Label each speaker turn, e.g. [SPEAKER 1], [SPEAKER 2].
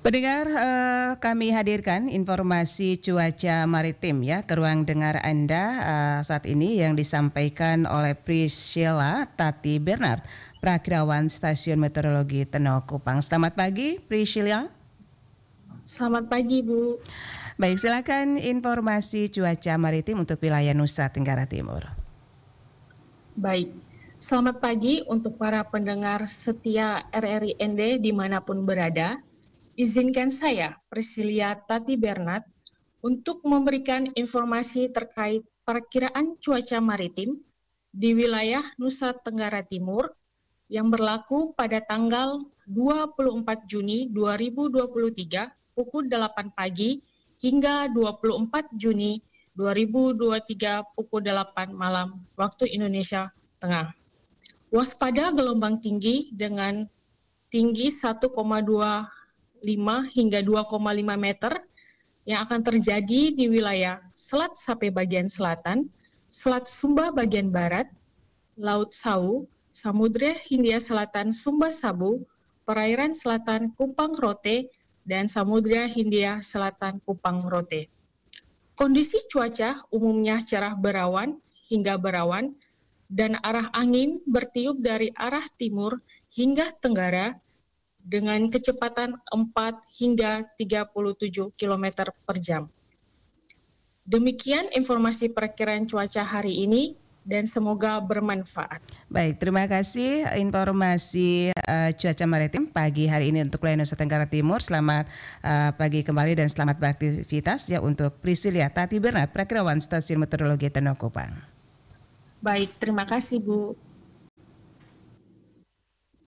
[SPEAKER 1] Pendengar, eh, kami hadirkan informasi cuaca maritim ya ke ruang dengar Anda eh, saat ini yang disampaikan oleh Priscilla Tati Bernard, prakirawan Stasiun Meteorologi Tenok Kupang. Selamat pagi, Priscilla. Selamat pagi, Bu. Baik, silakan informasi cuaca maritim untuk wilayah Nusa Tenggara Timur.
[SPEAKER 2] Baik, selamat pagi untuk para pendengar setia RRI ND dimanapun berada izinkan saya, Priscilia Tati Bernat, untuk memberikan informasi terkait perkiraan cuaca maritim di wilayah Nusa Tenggara Timur yang berlaku pada tanggal 24 Juni 2023 pukul 8 pagi hingga 24 Juni 2023 pukul 8 malam waktu Indonesia Tengah. Waspada gelombang tinggi dengan tinggi 1,2 5 hingga 2,5 meter yang akan terjadi di wilayah Selat Sape bagian selatan, Selat Sumba bagian barat, Laut Sawu, Samudra Hindia Selatan Sumba Sabu, perairan selatan Kupang Rote, dan Samudra Hindia Selatan Kupang Rote. Kondisi cuaca umumnya cerah berawan hingga berawan, dan arah angin bertiup dari arah timur hingga tenggara dengan kecepatan 4 hingga 37 km per jam. Demikian informasi perkiraan cuaca hari ini dan semoga bermanfaat.
[SPEAKER 1] Baik, terima kasih informasi uh, cuaca maritim pagi hari ini untuk wilayah Nusa Tenggara Timur. Selamat uh, pagi kembali dan selamat beraktivitas ya untuk Priscilia Tati Bernat, perkirawan Stasiun Meteorologi Tenokopang.
[SPEAKER 2] Baik, terima kasih Bu.